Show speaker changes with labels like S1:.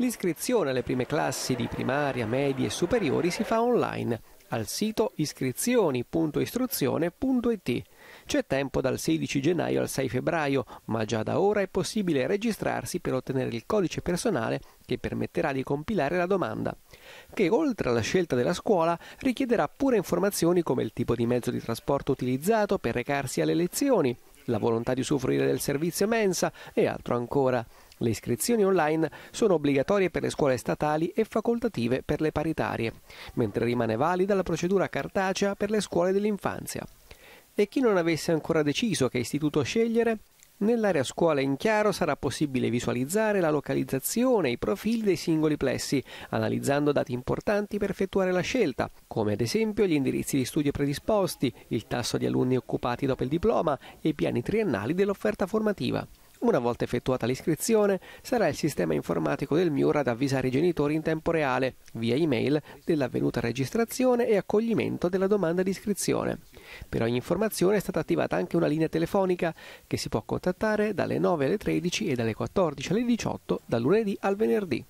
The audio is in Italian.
S1: L'iscrizione alle prime classi di primaria, medie e superiori si fa online al sito iscrizioni.istruzione.it. C'è tempo dal 16 gennaio al 6 febbraio, ma già da ora è possibile registrarsi per ottenere il codice personale che permetterà di compilare la domanda, che oltre alla scelta della scuola richiederà pure informazioni come il tipo di mezzo di trasporto utilizzato per recarsi alle lezioni, la volontà di usufruire del servizio mensa e altro ancora. Le iscrizioni online sono obbligatorie per le scuole statali e facoltative per le paritarie, mentre rimane valida la procedura cartacea per le scuole dell'infanzia. E chi non avesse ancora deciso che istituto scegliere, Nell'area scuola in chiaro sarà possibile visualizzare la localizzazione e i profili dei singoli plessi, analizzando dati importanti per effettuare la scelta, come ad esempio gli indirizzi di studio predisposti, il tasso di alunni occupati dopo il diploma e i piani triennali dell'offerta formativa. Una volta effettuata l'iscrizione, sarà il sistema informatico del MIUR ad avvisare i genitori in tempo reale, via email, dell'avvenuta registrazione e accoglimento della domanda di iscrizione. Per ogni informazione è stata attivata anche una linea telefonica che si può contattare dalle 9 alle 13 e dalle 14 alle 18 dal lunedì al venerdì.